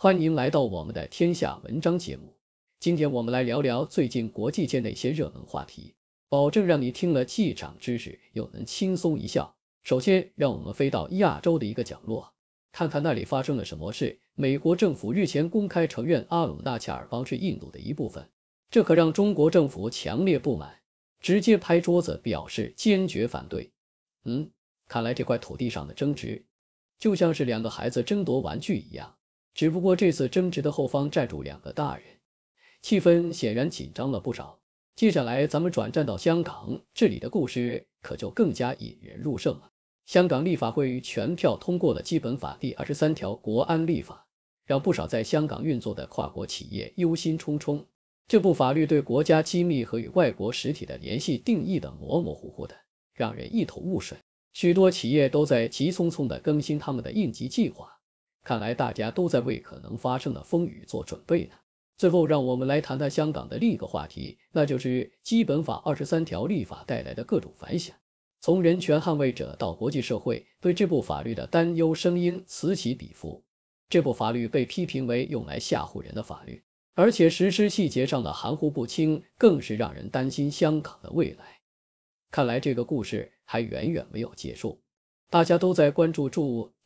欢迎来到我们的天下文章节目，今天我们来聊聊最近国际间的一些热门话题，保证让你听了既长知识又能轻松一笑。首先，让我们飞到亚洲的一个角落，看看那里发生了什么事。美国政府日前公开承认阿鲁纳恰尔邦是印度的一部分，这可让中国政府强烈不满，直接拍桌子表示坚决反对。嗯，看来这块土地上的争执，就像是两个孩子争夺玩具一样。只不过这次争执的后方债主两个大人，气氛显然紧张了不少。接下来咱们转战到香港，这里的故事可就更加引人入胜了。香港立法会全票通过了《基本法》第二十三条国安立法，让不少在香港运作的跨国企业忧心忡忡。这部法律对国家机密和与外国实体的联系定义的模模糊糊的，让人一头雾水。许多企业都在急匆匆地更新他们的应急计划。看来大家都在为可能发生的风雨做准备呢。最后，让我们来谈谈香港的另一个话题，那就是《基本法》二十三条立法带来的各种反响。从人权捍卫者到国际社会，对这部法律的担忧声音此起彼伏。这部法律被批评为用来吓唬人的法律，而且实施细节上的含糊不清，更是让人担心香港的未来。看来这个故事还远远没有结束。大家都在关注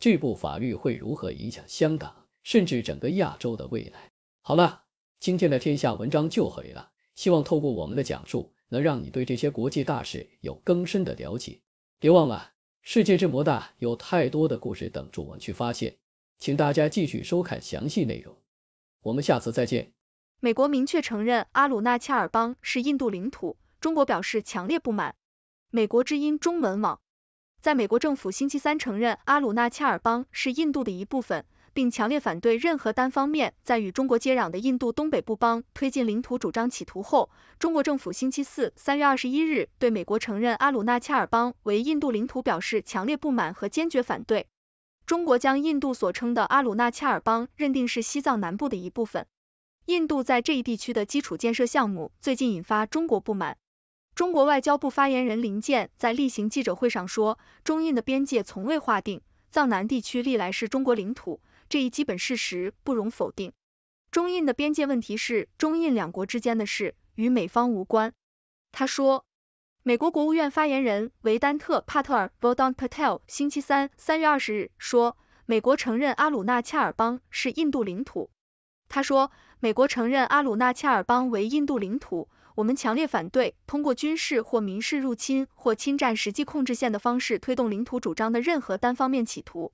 这部法律会如何影响香港，甚至整个亚洲的未来。好了，今天的天下文章就回了。希望透过我们的讲述，能让你对这些国际大事有更深的了解。别忘了，世界这么大，有太多的故事等着我们去发现。请大家继续收看详细内容。我们下次再见。美国明确承认阿鲁纳恰尔邦是印度领土，中国表示强烈不满。美国之音中文网。在美国政府星期三承认阿鲁纳恰尔邦是印度的一部分，并强烈反对任何单方面在与中国接壤的印度东北部邦推进领土主张企图后，中国政府星期四三月二十一日对美国承认阿鲁纳恰尔邦为印度领土表示强烈不满和坚决反对。中国将印度所称的阿鲁纳恰尔邦认定是西藏南部的一部分。印度在这一地区的基础建设项目最近引发中国不满。中国外交部发言人林健在例行记者会上说，中印的边界从未划定，藏南地区历来是中国领土，这一基本事实不容否定。中印的边界问题是中印两国之间的事，与美方无关。他说，美国国务院发言人维丹特·帕特尔 （Vadant Patel） 星期三（三月二十日）说，美国承认阿鲁纳恰尔邦是印度领土。他说，美国承认阿鲁纳恰尔邦为印度领土。我们强烈反对通过军事或民事入侵或侵占实际控制线的方式推动领土主张的任何单方面企图。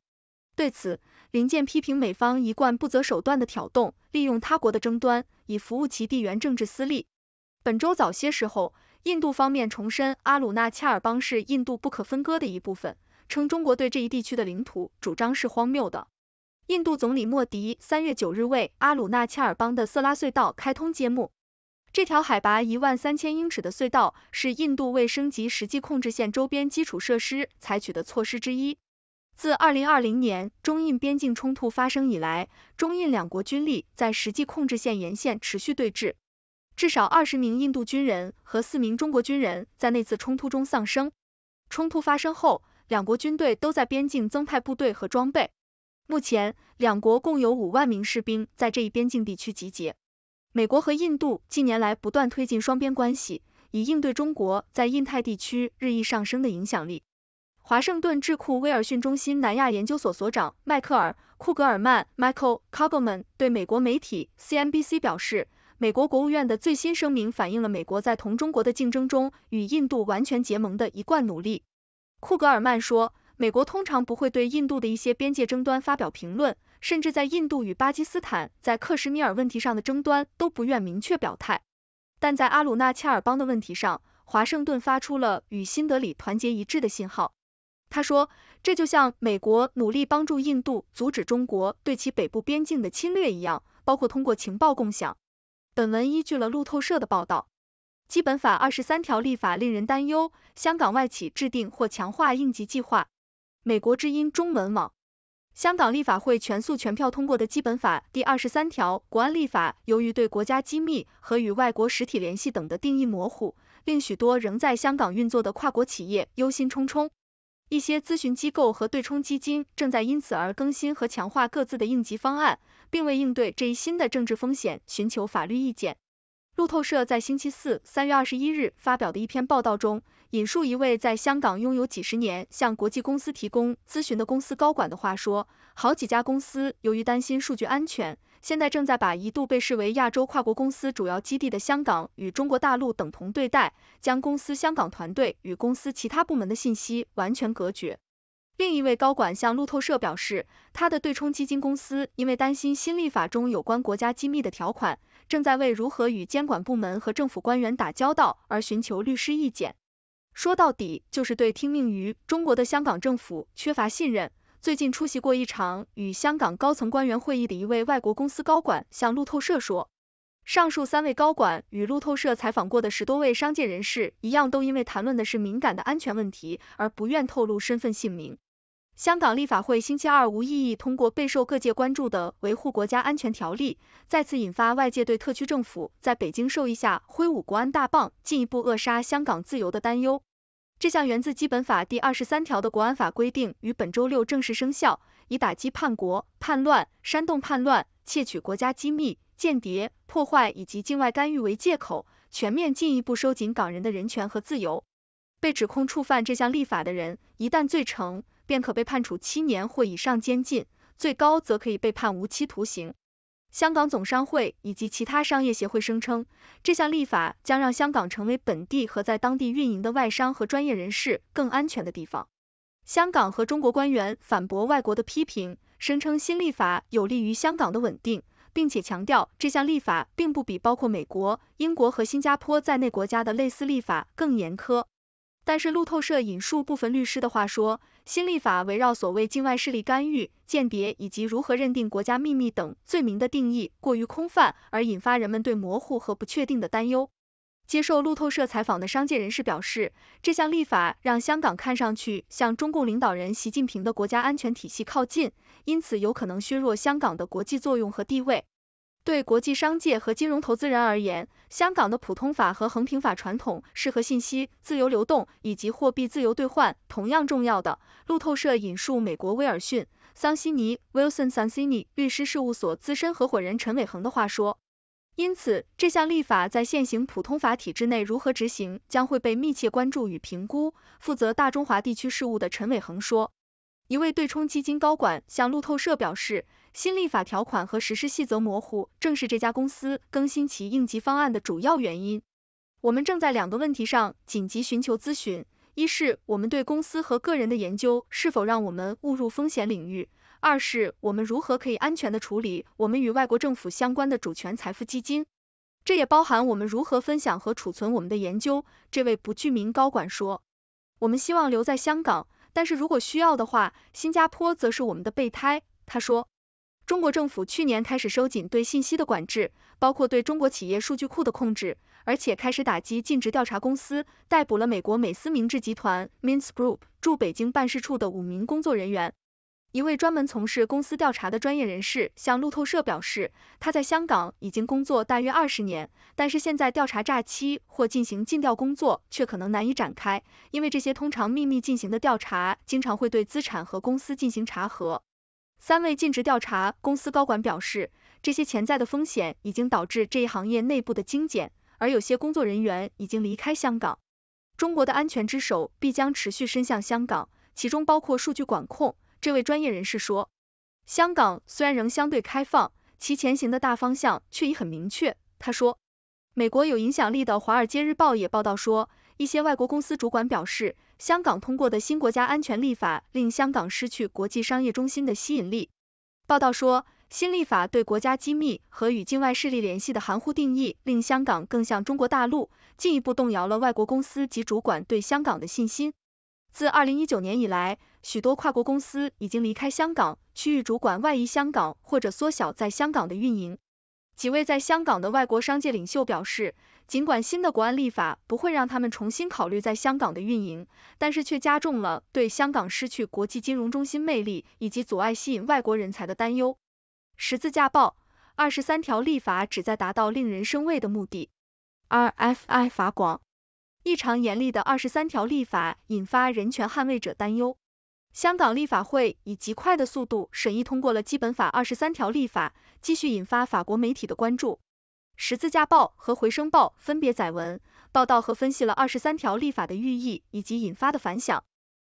对此，林健批评美方一贯不择手段的挑动，利用他国的争端以服务其地缘政治私利。本周早些时候，印度方面重申阿鲁纳恰尔邦是印度不可分割的一部分，称中国对这一地区的领土主张是荒谬的。印度总理莫迪三月九日为阿鲁纳恰尔邦的色拉隧道开通揭幕。这条海拔一万三千英尺的隧道是印度为升级实际控制线周边基础设施采取的措施之一。自二零二零年中印边境冲突发生以来，中印两国军力在实际控制线沿线持续对峙，至少二十名印度军人和四名中国军人在那次冲突中丧生。冲突发生后，两国军队都在边境增派部队和装备。目前，两国共有五万名士兵在这一边境地区集结。美国和印度近年来不断推进双边关系，以应对中国在印太地区日益上升的影响力。华盛顿智库威尔逊中心南亚研究所所长迈克尔·库格尔曼 （Michael Kugelman） 对美国媒体 CNBC 表示，美国国务院的最新声明反映了美国在同中国的竞争中与印度完全结盟的一贯努力。库格尔曼说，美国通常不会对印度的一些边界争端发表评论。甚至在印度与巴基斯坦在克什米尔问题上的争端都不愿明确表态，但在阿鲁纳恰尔邦的问题上，华盛顿发出了与新德里团结一致的信号。他说，这就像美国努力帮助印度阻止中国对其北部边境的侵略一样，包括通过情报共享。本文依据了路透社的报道。基本法二十三条立法令人担忧，香港外企制定或强化应急计划。美国之音中文网。香港立法会全速全票通过的基本法第二十三条国安立法，由于对国家机密和与外国实体联系等的定义模糊，令许多仍在香港运作的跨国企业忧心忡忡。一些咨询机构和对冲基金正在因此而更新和强化各自的应急方案，并为应对这一新的政治风险寻求法律意见。路透社在星期四（三月二十一日）发表的一篇报道中。引述一位在香港拥有几十年向国际公司提供咨询的公司高管的话说，好几家公司由于担心数据安全，现在正在把一度被视为亚洲跨国公司主要基地的香港与中国大陆等同对待，将公司香港团队与公司其他部门的信息完全隔绝。另一位高管向路透社表示，他的对冲基金公司因为担心新立法中有关国家机密的条款，正在为如何与监管部门和政府官员打交道而寻求律师意见。说到底就是对听命于中国的香港政府缺乏信任。最近出席过一场与香港高层官员会议的一位外国公司高管向路透社说，上述三位高管与路透社采访过的十多位商界人士一样，都因为谈论的是敏感的安全问题而不愿透露身份姓名。香港立法会星期二无异议通过备受各界关注的维护国家安全条例，再次引发外界对特区政府在北京授意下挥舞国安大棒，进一步扼杀香港自由的担忧。这项源自《基本法》第二十三条的国安法规定，于本周六正式生效，以打击叛国、叛乱、煽动叛乱、窃取国家机密、间谍、破坏以及境外干预为借口，全面进一步收紧港人的人权和自由。被指控触犯这项立法的人，一旦罪成，便可被判处七年或以上监禁，最高则可以被判无期徒刑。香港总商会以及其他商业协会声称，这项立法将让香港成为本地和在当地运营的外商和专业人士更安全的地方。香港和中国官员反驳外国的批评，声称新立法有利于香港的稳定，并且强调这项立法并不比包括美国、英国和新加坡在内国家的类似立法更严苛。但是路透社引述部分律师的话说，新立法围绕所谓境外势力干预、间谍以及如何认定国家秘密等罪名的定义过于空泛，而引发人们对模糊和不确定的担忧。接受路透社采访的商界人士表示，这项立法让香港看上去向中共领导人习近平的国家安全体系靠近，因此有可能削弱香港的国际作用和地位。对国际商界和金融投资人而言，香港的普通法和衡平法传统是和信息自由流动以及货币自由兑换同样重要的。路透社引述美国威尔逊桑西尼 （Wilson Sansini） 律师事务所资深合伙人陈伟恒的话说，因此这项立法在现行普通法体制内如何执行将会被密切关注与评估。负责大中华地区事务的陈伟恒说，一位对冲基金高管向路透社表示。新立法条款和实施细则模糊，正是这家公司更新其应急方案的主要原因。我们正在两个问题上紧急寻求咨询：一是我们对公司和个人的研究是否让我们误入风险领域；二是我们如何可以安全的处理我们与外国政府相关的主权财富基金。这也包含我们如何分享和储存我们的研究。这位不具名高管说：“我们希望留在香港，但是如果需要的话，新加坡则是我们的备胎。”他说。中国政府去年开始收紧对信息的管制，包括对中国企业数据库的控制，而且开始打击尽职调查公司，逮捕了美国美思明治集团 （Mins Group） 驻北京办事处的五名工作人员。一位专门从事公司调查的专业人士向路透社表示，他在香港已经工作大约二十年，但是现在调查诈欺或进行禁调工作却可能难以展开，因为这些通常秘密进行的调查经常会对资产和公司进行查核。三位尽职调查公司高管表示，这些潜在的风险已经导致这一行业内部的精简，而有些工作人员已经离开香港。中国的安全之手必将持续伸向香港，其中包括数据管控。这位专业人士说，香港虽然仍相对开放，其前行的大方向却已很明确。他说，美国有影响力的《华尔街日报》也报道说，一些外国公司主管表示。香港通过的新国家安全立法令香港失去国际商业中心的吸引力。报道说，新立法对国家机密和与境外势力联系的含糊定义，令香港更像中国大陆，进一步动摇了外国公司及主管对香港的信心。自2019年以来，许多跨国公司已经离开香港，区域主管外移香港或者缩小在香港的运营。几位在香港的外国商界领袖表示，尽管新的国安立法不会让他们重新考虑在香港的运营，但是却加重了对香港失去国际金融中心魅力以及阻碍吸引外国人才的担忧。《十字架报》二十三条立法旨在达到令人生畏的目的。RFI 法广，异常严厉的二十三条立法引发人权捍卫者担忧。香港立法会以极快的速度审议通过了《基本法》二十三条立法，继续引发法国媒体的关注。《十字架报》和《回声报》分别载文报道和分析了二十三条立法的寓意以及引发的反响。《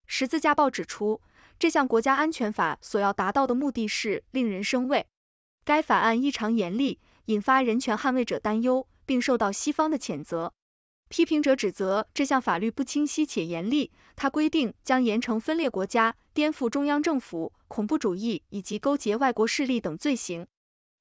十字架报》指出，这项国家安全法所要达到的目的是令人生畏。该法案异常严厉，引发人权捍卫者担忧，并受到西方的谴责。批评者指责这项法律不清晰且严厉。他规定将严惩分裂国家、颠覆中央政府、恐怖主义以及勾结外国势力等罪行。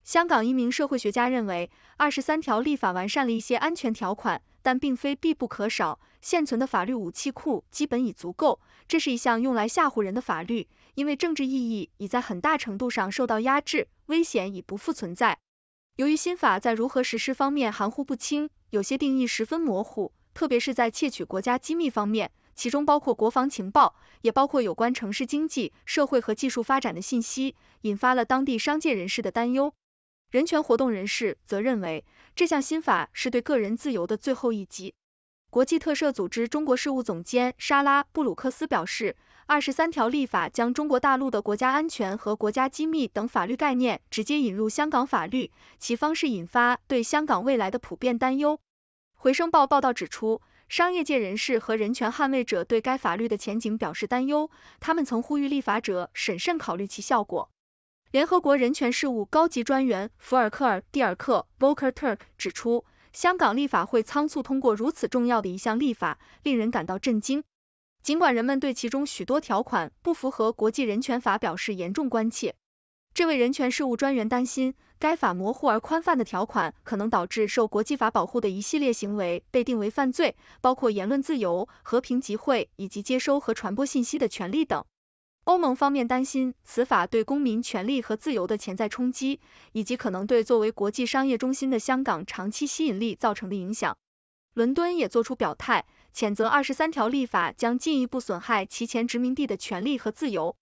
香港一名社会学家认为，二十三条立法完善了一些安全条款，但并非必不可少。现存的法律武器库基本已足够。这是一项用来吓唬人的法律，因为政治意义已在很大程度上受到压制，危险已不复存在。由于新法在如何实施方面含糊不清，有些定义十分模糊，特别是在窃取国家机密方面。其中包括国防情报，也包括有关城市经济社会和技术发展的信息，引发了当地商界人士的担忧。人权活动人士则认为，这项新法是对个人自由的最后一击。国际特赦组织中国事务总监莎拉布鲁克斯表示，二十三条立法将中国大陆的国家安全和国家机密等法律概念直接引入香港法律，其方式引发对香港未来的普遍担忧。《回声报》报道指出。商业界人士和人权捍卫者对该法律的前景表示担忧，他们曾呼吁立法者审慎考虑其效果。联合国人权事务高级专员福尔克尔·蒂尔克 （Volker Turk） 指出，香港立法会仓促通过如此重要的一项立法，令人感到震惊。尽管人们对其中许多条款不符合国际人权法表示严重关切。这位人权事务专员担心，该法模糊而宽泛的条款可能导致受国际法保护的一系列行为被定为犯罪，包括言论自由、和平集会以及接收和传播信息的权利等。欧盟方面担心此法对公民权利和自由的潜在冲击，以及可能对作为国际商业中心的香港长期吸引力造成的影响。伦敦也作出表态，谴责二十三条立法将进一步损害其前殖民地的权利和自由。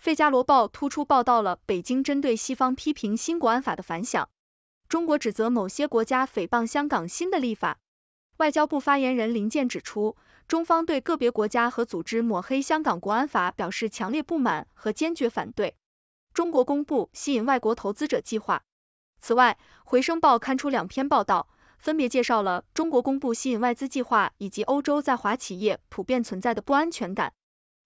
《费加罗报》突出报道了北京针对西方批评新国安法的反响。中国指责某些国家诽谤香港新的立法。外交部发言人林健指出，中方对个别国家和组织抹黑香港国安法表示强烈不满和坚决反对。中国公布吸引外国投资者计划。此外，《回声报》刊出两篇报道，分别介绍了中国公布吸引外资计划以及欧洲在华企业普遍存在的不安全感。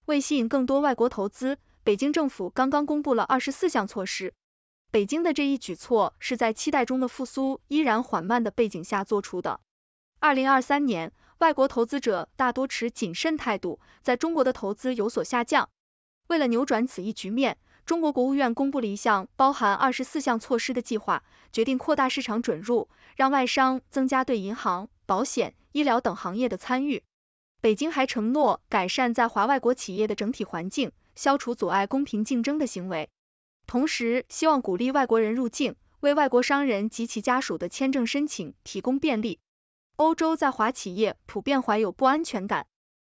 为吸引更多外国投资。北京政府刚刚公布了二十四项措施。北京的这一举措是在期待中的复苏依然缓慢的背景下做出的。二零二三年，外国投资者大多持谨慎态度，在中国的投资有所下降。为了扭转此一局面，中国国务院公布了一项包含二十四项措施的计划，决定扩大市场准入，让外商增加对银行、保险、医疗等行业的参与。北京还承诺改善在华外国企业的整体环境。消除阻碍公平竞争的行为，同时希望鼓励外国人入境，为外国商人及其家属的签证申请提供便利。欧洲在华企业普遍怀有不安全感。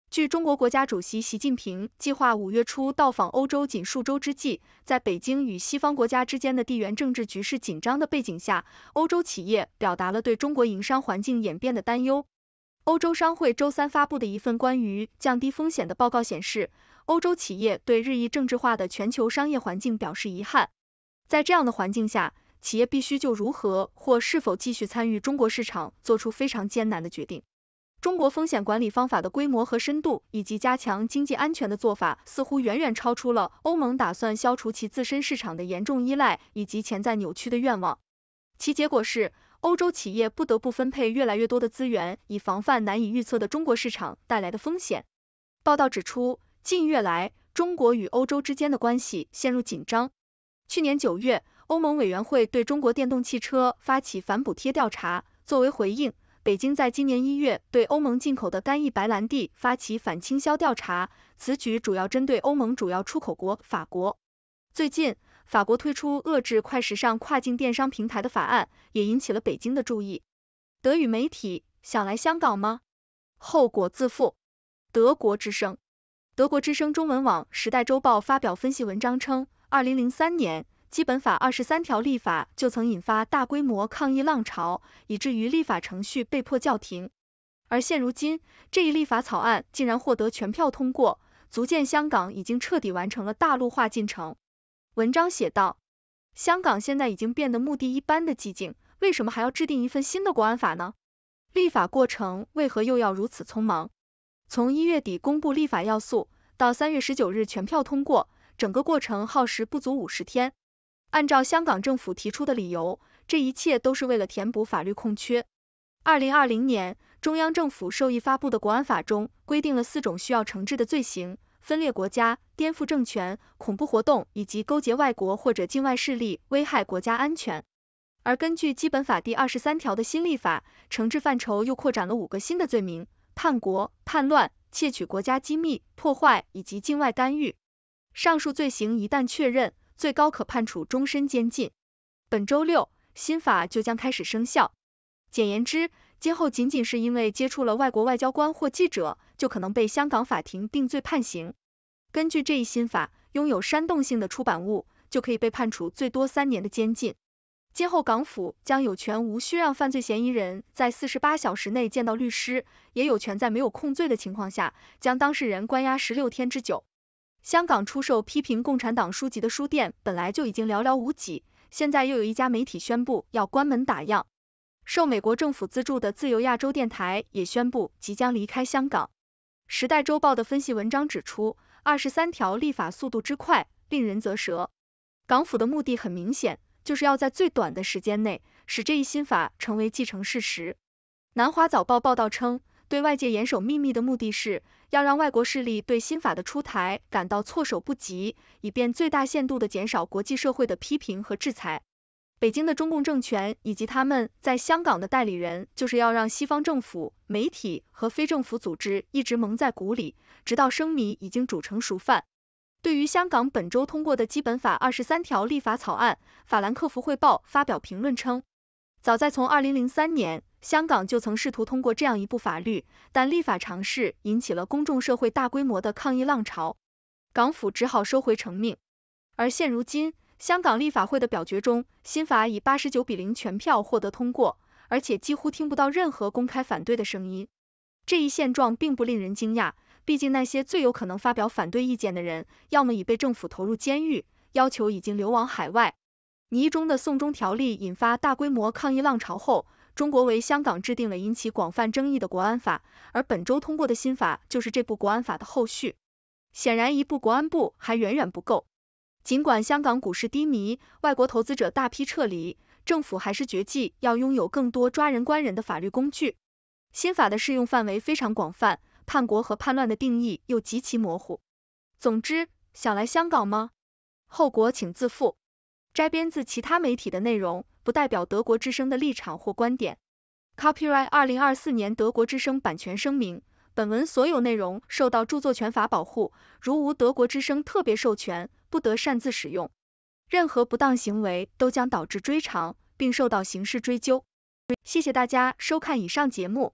据中国国家主席习近平计划五月初到访欧洲仅数周之际，在北京与西方国家之间的地缘政治局势紧张的背景下，欧洲企业表达了对中国营商环境演变的担忧。欧洲商会周三发布的一份关于降低风险的报告显示。欧洲企业对日益政治化的全球商业环境表示遗憾。在这样的环境下，企业必须就如何或是否继续参与中国市场做出非常艰难的决定。中国风险管理方法的规模和深度，以及加强经济安全的做法，似乎远远超出了欧盟打算消除其自身市场的严重依赖以及潜在扭曲的愿望。其结果是，欧洲企业不得不分配越来越多的资源，以防范难以预测的中国市场带来的风险。报道指出。近月来，中国与欧洲之间的关系陷入紧张。去年九月，欧盟委员会对中国电动汽车发起反补贴调查。作为回应，北京在今年一月对欧盟进口的单一白兰地发起反倾销调查，此举主要针对欧盟主要出口国法国。最近，法国推出遏制快时尚跨境电商平台的法案，也引起了北京的注意。德语媒体想来香港吗？后果自负。德国之声。德国之声中文网《时代周报》发表分析文章称，二零零三年《基本法》二十三条立法就曾引发大规模抗议浪潮，以至于立法程序被迫叫停。而现如今，这一立法草案竟然获得全票通过，足见香港已经彻底完成了大陆化进程。文章写道，香港现在已经变得目的一般的寂静，为什么还要制定一份新的国安法呢？立法过程为何又要如此匆忙？从一月底公布立法要素到三月十九日全票通过，整个过程耗时不足五十天。按照香港政府提出的理由，这一切都是为了填补法律空缺。二零二零年中央政府授意发布的国安法中，规定了四种需要惩治的罪行：分裂国家、颠覆政权、恐怖活动以及勾结外国或者境外势力危害国家安全。而根据基本法第二十三条的新立法，惩治范畴又扩展了五个新的罪名。叛国、叛乱、窃取国家机密、破坏以及境外干预，上述罪行一旦确认，最高可判处终身监禁。本周六新法就将开始生效。简言之，今后仅仅是因为接触了外国外交官或记者，就可能被香港法庭定罪判刑。根据这一新法，拥有煽动性的出版物就可以被判处最多三年的监禁。今后港府将有权无需让犯罪嫌疑人在四十八小时内见到律师，也有权在没有控罪的情况下将当事人关押十六天之久。香港出售批评共产党书籍的书店本来就已经寥寥无几，现在又有一家媒体宣布要关门打烊。受美国政府资助的自由亚洲电台也宣布即将离开香港。时代周报的分析文章指出，二十三条立法速度之快令人啧舌，港府的目的很明显。就是要在最短的时间内，使这一新法成为既成事实。南华早报报道称，对外界严守秘密的目的是要让外国势力对新法的出台感到措手不及，以便最大限度地减少国际社会的批评和制裁。北京的中共政权以及他们在香港的代理人，就是要让西方政府、媒体和非政府组织一直蒙在鼓里，直到生米已经煮成熟饭。对于香港本周通过的基本法二十三条立法草案，《法兰克福汇报》发表评论称，早在从二零零三年，香港就曾试图通过这样一部法律，但立法尝试引起了公众社会大规模的抗议浪潮，港府只好收回成命。而现如今，香港立法会的表决中，新法以八十九比零全票获得通过，而且几乎听不到任何公开反对的声音。这一现状并不令人惊讶。毕竟那些最有可能发表反对意见的人，要么已被政府投入监狱，要求已经流亡海外。一中的送终条例引发大规模抗议浪潮后，中国为香港制定了引起广泛争议的国安法，而本周通过的新法就是这部国安法的后续。显然，一部国安部还远远不够。尽管香港股市低迷，外国投资者大批撤离，政府还是决计要拥有更多抓人关人的法律工具。新法的适用范围非常广泛。叛国和叛乱的定义又极其模糊。总之，想来香港吗？后果请自负。摘编自其他媒体的内容不代表德国之声的立场或观点。Copyright 二零二四年德国之声版权声明：本文所有内容受到著作权法保护，如无德国之声特别授权，不得擅自使用。任何不当行为都将导致追偿，并受到刑事追究。谢谢大家收看以上节目。